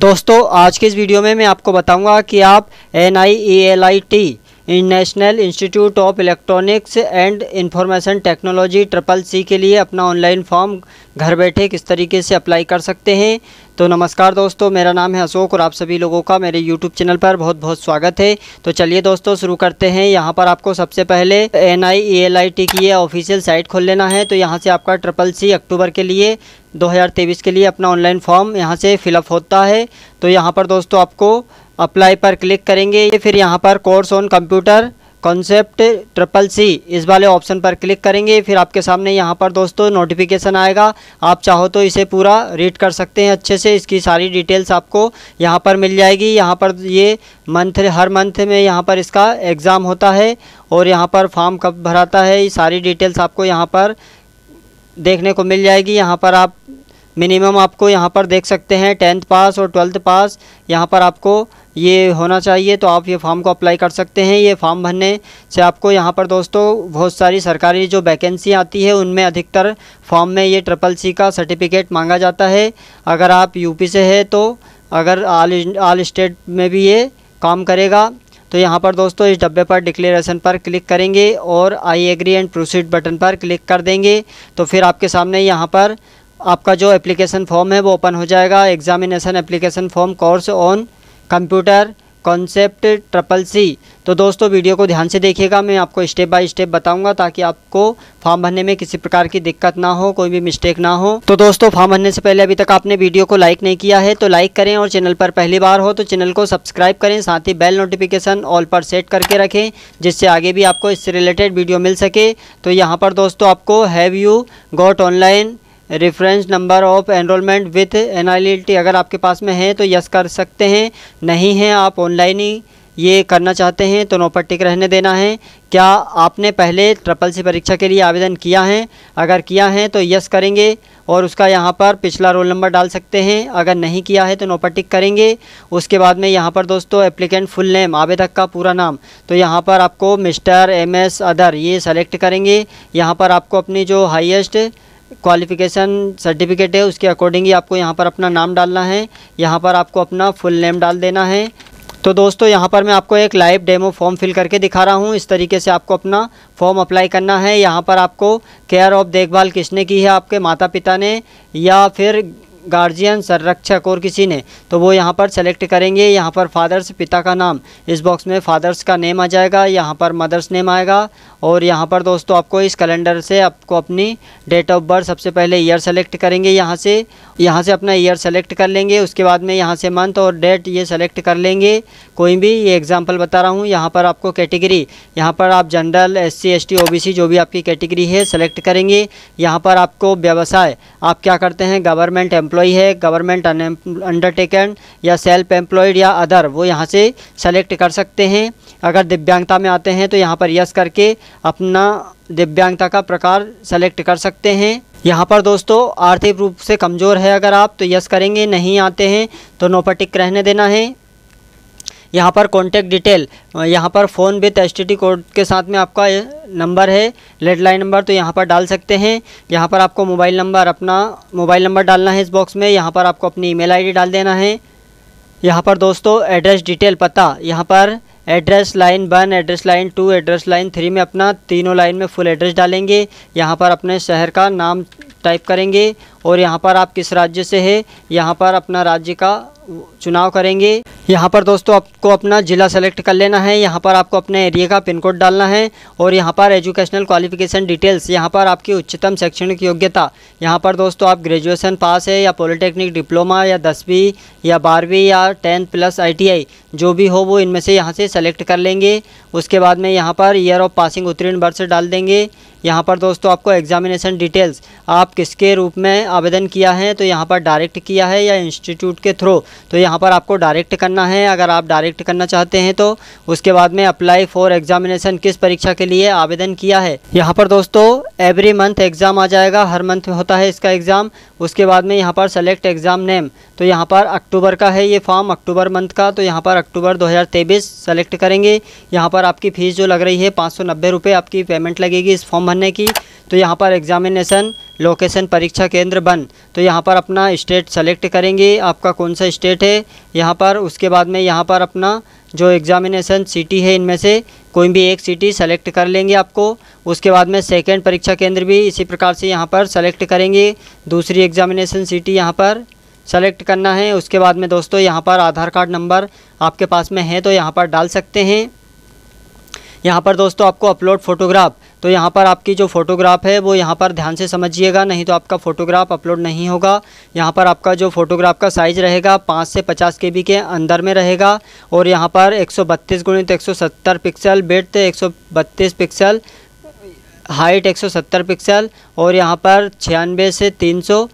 दोस्तों आज के इस वीडियो में मैं आपको बताऊंगा कि आप N I E L I T National Institute of Electronics and Information Technology triple C के लिए अपना ऑनलाइन फॉर्म घर बैठे किस तरीके से अप्लाई कर सकते हैं तो नमस्कार दोस्तों मेरा नाम है अशोक और आप सभी लोगों का मेरे YouTube चैनल पर बहुत बहुत स्वागत है तो चलिए दोस्तों शुरू करते हैं यहाँ पर आपको सबसे पहले N I L I T की ये ऑफिशियल साइट खोल लेना है तो यहाँ से आपका ट्रिपल सी अक्टूबर के लिए 2023 के लिए अपना ऑनलाइन फॉर्म यहाँ से फिलअप होता है तो यहाँ पर दोस्तों आपको अप्लाई पर क्लिक करेंगे फिर यहाँ पर course on computer concept triple C इस वाले ऑप्शन पर क्लिक करेंगे फिर आपके सामने यहाँ पर दोस्तों नोटिफिकेशन आएगा आप चाहो तो इसे पूरा रीड कर सकते हैं अच्छे से इसकी सारी डिटेल्स आपको यहाँ पर मिल जाएगी यहाँ पर ये मंथ हर मंथ में यहाँ पर इसका एग्ज़ाम होता है और यहाँ पर फॉर्म कब भराता है ये सारी डिटेल्स आपको यहाँ पर देखने को मिल जाएगी यहाँ पर आप मिनिमम आपको यहाँ पर देख सकते हैं टेंथ पास और ट्वेल्थ पास यहाँ पर आपको ये होना चाहिए तो आप ये फॉर्म को अप्लाई कर सकते हैं ये फॉर्म भरने से आपको यहाँ पर दोस्तों बहुत सारी सरकारी जो वैकेंसी आती है उनमें अधिकतर फॉर्म में ये ट्रिपल सी का सर्टिफिकेट मांगा जाता है अगर आप यूपी से है तो अगर आल आल स्टेट में भी ये काम करेगा तो यहाँ पर दोस्तों इस डब्बे पर डिक्लेरेशन पर क्लिक करेंगे और I agree and proceed button पर क्लिक कर देंगे तो फिर आपके सामने यहाँ पर आपका जो एप्लीकेशन फॉर्म है वो ओपन हो जाएगा examination application form course on computer concept triple C तो दोस्तों वीडियो को ध्यान से देखिएगा मैं आपको स्टेप बाय स्टेप बताऊंगा ताकि आपको फॉर्म भरने में किसी प्रकार की दिक्कत ना हो कोई भी मिस्टेक ना हो तो दोस्तों फॉर्म भरने से पहले अभी तक आपने वीडियो को लाइक नहीं किया है तो लाइक करें और चैनल पर पहली बार हो तो चैनल को सब्सक्राइब करें साथ ही बेल नोटिफिकेशन ऑल पर सेट करके रखें जिससे आगे भी आपको इससे रिलेटेड वीडियो मिल सके तो यहाँ पर दोस्तों आपको have you got online reference number of enrolment with an अगर आपके पास में है तो यस कर सकते हैं नहीं है आप ऑनलाइन ही ये करना चाहते हैं तो नोपर टिक रहने देना है क्या आपने पहले ट्रिपल सी परीक्षा के लिए आवेदन किया है अगर किया है तो यस करेंगे और उसका यहाँ पर पिछला रोल नंबर डाल सकते हैं अगर नहीं किया है तो नोपर टिक करेंगे उसके बाद में यहाँ पर दोस्तों एप्लीकेंट फुल नेम आवेदक का पूरा नाम तो यहाँ पर आपको मिस्टर एम एस अदर ये सेलेक्ट करेंगे यहाँ पर आपको अपनी जो हाइएस्ट क्वालिफ़िकेशन सर्टिफिकेट है उसके अकॉर्डिंग ही आपको यहाँ पर अपना नाम डालना है यहाँ पर आपको अपना फुल नेम डाल देना है तो दोस्तों यहाँ पर मैं आपको एक लाइव डेमो फॉर्म फिल करके दिखा रहा हूँ इस तरीके से आपको अपना फॉर्म अप्लाई करना है यहाँ पर आपको केयर ऑफ़ देखभाल किसने की है आपके माता पिता ने या फिर गार्जियन संरक्षक और किसी ने तो वो यहाँ पर सेलेक्ट करेंगे यहाँ पर फादर्स पिता का नाम इस बॉक्स में फादर्स का नेम आ जाएगा यहाँ पर मदर्स नेम आएगा और यहाँ पर दोस्तों आपको इस कैलेंडर से आपको अपनी डेट ऑफ बर्थ सबसे पहले ईयर सेलेक्ट करेंगे यहाँ से यहाँ से अपना ईयर सेलेक्ट कर लेंगे उसके बाद में यहाँ से मंथ और डेट ये सेलेक्ट कर लेंगे कोई भी ये एग्ज़ाम्पल बता रहा हूँ यहाँ पर आपको कैटेगरी यहाँ पर आप general S C S T O B C जो भी आपकी कैटेगरी है सेलेक्ट करेंगे यहाँ पर आपको व्यवसाय आप क्या करते हैं गवर्नमेंट एम्प्लॉय एम्प्लॉई है गवर्नमेंट अंडरटेकन या सेल्फ एम्प्लॉयड या अदर वो यहाँ से सेलेक्ट कर सकते हैं अगर दिव्यांगता में आते हैं तो यहाँ पर यस करके अपना दिव्यांगता का प्रकार सेलेक्ट कर सकते हैं यहाँ पर दोस्तों आर्थिक रूप से कमज़ोर है अगर आप तो यस करेंगे नहीं आते हैं तो नोपटिक रहने देना है यहाँ पर कॉन्टैक्ट डिटेल यहाँ पर फ़ोन विथ एस कोड के साथ में आपका नंबर है लेडलाइन नंबर तो यहाँ पर डाल सकते हैं यहाँ पर आपको मोबाइल नंबर अपना मोबाइल नंबर डालना है इस बॉक्स में यहाँ पर आपको अपनी ईमेल आईडी डाल देना है यहाँ पर दोस्तों एड्रेस डिटेल पता यहाँ पर address line one address line two address line three में अपना तीनों लाइन में फुल एड्रेस डालेंगे यहाँ पर अपने शहर का नाम टाइप करेंगे और यहाँ पर आप किस राज्य से है यहाँ पर अपना राज्य का चुनाव करेंगे यहाँ पर दोस्तों आपको अपना ज़िला सेलेक्ट कर लेना है यहाँ पर आपको अपने एरिया का पिन कोड डालना है और यहाँ पर एजुकेशनल क्वालिफिकेशन डिटेल्स यहाँ पर आपकी उच्चतम शैक्षणिक योग्यता यहाँ पर दोस्तों आप ग्रेजुएशन पास है या पॉलिटेक्निक डिप्लोमा या दसवीं या बारहवीं या टेंथ प्लस आई जो भी हो वो इनमें से यहाँ से सेलेक्ट कर लेंगे उसके बाद में यहाँ पर ईयर ऑफ पासिंग उत्तीर्ण वर्ष डाल देंगे यहाँ पर दोस्तों आपको एग्जामिनेशन डिटेल्स आप किसके रूप में आवेदन किया है तो यहाँ पर डायरेक्ट किया है या इंस्टीट्यूट के थ्रू तो यहाँ पर आपको डायरेक्ट करना है अगर आप डायरेक्ट करना चाहते हैं तो उसके बाद में अप्लाई फॉर एग्जामिनेशन किस परीक्षा के लिए आवेदन किया है यहाँ पर दोस्तों एवरी मंथ एग्ज़ाम आ जाएगा हर मंथ होता है इसका एग्ज़ाम उसके बाद में यहाँ पर सेलेक्ट एग्ज़ाम नेम तो यहाँ पर अक्टूबर का है ये फॉर्म अक्टूबर मंथ का तो यहाँ पर अक्टूबर 2023 सेलेक्ट करेंगे यहाँ पर आपकी फ़ीस जो लग रही है पाँच सौ आपकी पेमेंट लगेगी इस फॉर्म भरने की तो यहाँ पर एग्ज़ामिनेसन लोकेशन परीक्षा केंद्र बन तो यहाँ पर अपना स्टेट सेलेक्ट करेंगे आपका कौन सा स्टेट है यहाँ पर उसके बाद में यहाँ पर अपना जो एग्ज़ामिनेसन सिटी है इनमें से कोई भी एक सिटी सेलेक्ट कर लेंगे आपको उसके बाद में सेकेंड परीक्षा केंद्र भी इसी प्रकार से यहाँ पर सेलेक्ट करेंगे दूसरी एग्जामिनेशन सीटी यहाँ पर सेलेक्ट करना है उसके बाद में दोस्तों यहाँ पर आधार कार्ड नंबर आपके पास में है तो यहाँ पर डाल सकते हैं यहाँ पर दोस्तों आपको अपलोड फ़ोटोग्राफ तो यहाँ पर आपकी जो फ़ोटोग्राफ है वो यहाँ पर ध्यान से समझिएगा नहीं तो आपका फ़ोटोग्राफ अपलोड नहीं होगा यहाँ पर आपका जो फ़ोटोग्राफ का साइज़ रहेगा पाँच से पचास के के अंदर में रहेगा और यहाँ पर एक सौ बत्तीस गुणित एक पिक्सल बेट एक पिक्सल हाइट 170 पिक्सल और यहाँ पर छियानवे से 300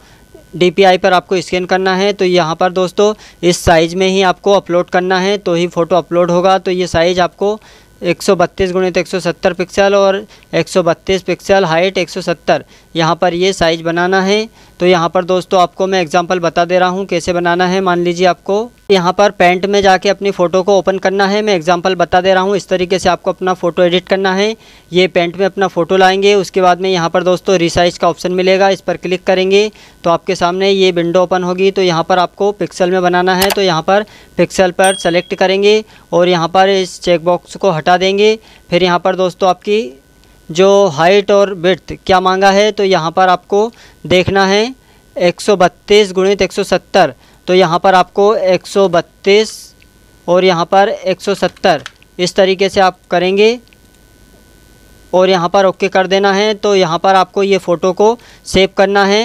डीपीआई पर आपको स्कैन करना है तो यहाँ पर दोस्तों इस साइज़ में ही आपको अपलोड करना है तो ही फ़ोटो अपलोड होगा तो ये साइज़ आपको एक सौ बत्तीस गुणित तो एक सौ सत्तर पिक्सल और एक सौ बत्तीस पिक्सल हाइट एक सौ सत्तर यहाँ पर ये साइज़ बनाना है तो यहाँ पर दोस्तों आपको मैं एग्ज़ाम्पल बता दे रहा हूँ कैसे बनाना है मान लीजिए आपको यहाँ पर पेंट में जाके अपनी फ़ोटो को ओपन करना है मैं एग्जांपल बता दे रहा हूँ इस तरीके से आपको अपना फ़ोटो एडिट करना है ये पेंट में अपना फ़ोटो लाएंगे उसके बाद में यहाँ पर दोस्तों रिसाइज का ऑप्शन मिलेगा इस पर क्लिक करेंगे तो आपके सामने ये विंडो ओपन होगी तो यहाँ पर आपको पिक्सल में बनाना है तो यहाँ पर पिक्सल पर सेलेक्ट करेंगे और यहाँ पर इस चेकबॉक्स को हटा देंगे फिर यहाँ पर दोस्तों आपकी जो हाइट और ब्रथ क्या मांगा है तो यहाँ पर आपको देखना है एक सौ बत्तीस गुणित एक सौ सत्तर तो यहाँ पर आपको एक और यहाँ पर 170 इस तरीके से आप करेंगे और यहाँ पर ओके कर देना है तो यहाँ पर आपको ये फ़ोटो को सेव करना है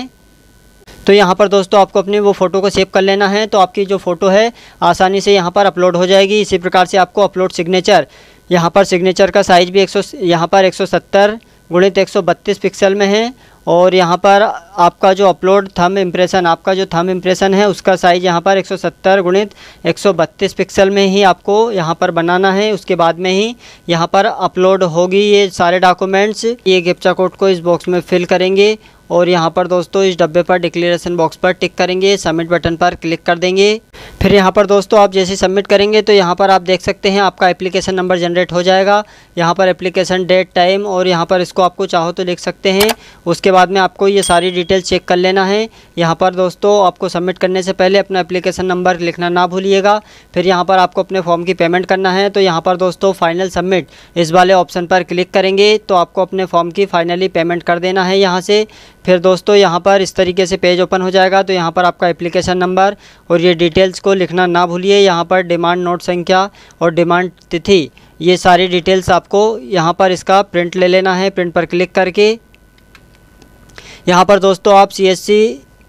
तो यहाँ पर दोस्तों आपको अपने वो फ़ोटो को सेव कर लेना है तो आपकी जो फ़ोटो है आसानी से यहाँ पर अपलोड हो जाएगी इसी प्रकार से आपको अपलोड सिग्नेचर यहाँ पर सिग्नेचर का साइज़ भी एक सौ यहाँ पर एक सौ सत्तर गुणित एक सौ बत्तीस पिक्सल में है और यहाँ पर आपका जो अपलोड थम इम्प्रेशन आपका जो थम इम्प्रेशन है उसका साइज़ यहाँ पर 170 सौ सत्तर गुणित एक पिक्सल में ही आपको यहाँ पर बनाना है उसके बाद में ही यहाँ पर अपलोड होगी ये सारे डॉक्यूमेंट्स ये गिप्चा कोड को इस बॉक्स में फिल करेंगे और यहाँ पर दोस्तों इस डब्बे पर डिक्लेरेशन बॉक्स पर टिक करेंगे सबमिट बटन पर क्लिक कर देंगे फिर यहाँ पर दोस्तों आप जैसे सबमिट करेंगे तो यहाँ पर आप देख सकते हैं आपका एप्लीकेशन नंबर जनरेट हो जाएगा यहाँ पर एप्लीकेशन डेट टाइम और यहाँ पर इसको आपको चाहो तो लिख सकते हैं उसके बाद में आपको ये सारी डिटेल चेक कर लेना है यहाँ पर दोस्तों आपको सबमिट करने से पहले अपना एप्लीकेशन नंबर लिखना ना भूलिएगा फिर यहाँ पर आपको अपने फॉर्म की पेमेंट करना है तो यहाँ पर दोस्तों फाइनल सबमिट इस वाले ऑप्शन पर क्लिक करेंगे तो आपको अपने फॉर्म की फाइनली पेमेंट कर देना है यहाँ से फिर दोस्तों यहाँ पर इस तरीके से पेज ओपन हो जाएगा तो यहाँ पर आपका एप्लीकेशन नंबर और ये डिटेल्स को लिखना ना भूलिए यहाँ पर डिमांड नोट संख्या और डिमांड तिथि ये सारी डिटेल्स आपको यहाँ पर इसका प्रिंट ले लेना है प्रिंट पर क्लिक करके यहाँ पर दोस्तों आप सी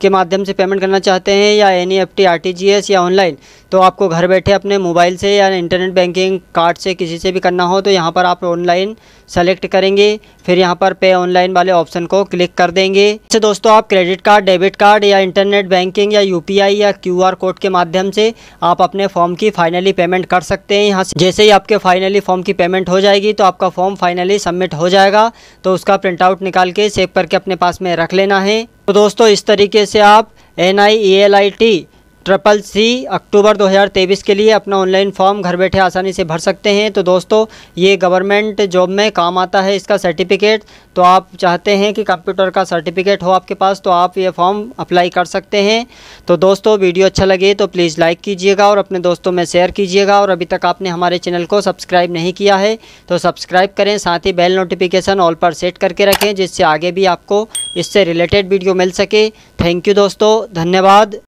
के माध्यम से पेमेंट करना चाहते हैं या N E F T R T G S या ऑनलाइन तो आपको घर बैठे अपने मोबाइल से या इंटरनेट बैंकिंग कार्ड से किसी से भी करना हो तो यहाँ पर आप ऑनलाइन सेलेक्ट करेंगे फिर यहाँ पर पे ऑनलाइन वाले ऑप्शन को क्लिक कर देंगे इससे तो दोस्तों आप क्रेडिट कार्ड डेबिट कार्ड या इंटरनेट बैंकिंग या यूपीआई या क्यूआर कोड के माध्यम से आप अपने फॉर्म की फाइनली पेमेंट कर सकते हैं यहाँ जैसे ही आपके फाइनली फॉर्म की पेमेंट हो जाएगी तो आपका फॉर्म फाइनली सबमिट हो जाएगा तो उसका प्रिंटआउट निकाल के सेव करके अपने पास में रख लेना है तो दोस्तों इस तरीके से आप N I E L I T triple C अक्टूबर 2023 के लिए अपना ऑनलाइन फॉर्म घर बैठे आसानी से भर सकते हैं तो दोस्तों ये गवर्नमेंट जॉब में काम आता है इसका सर्टिफिकेट तो आप चाहते हैं कि कंप्यूटर का सर्टिफिकेट हो आपके पास तो आप ये फॉर्म अप्लाई कर सकते हैं तो दोस्तों वीडियो अच्छा लगे तो प्लीज़ लाइक कीजिएगा और अपने दोस्तों में शेयर कीजिएगा और अभी तक आपने हमारे चैनल को सब्सक्राइब नहीं किया है तो सब्सक्राइब करें साथ ही बेल नोटिफिकेशन ऑल पर सेट करके रखें जिससे आगे भी आपको इससे रिलेटेड वीडियो मिल सके थैंक यू दोस्तों धन्यवाद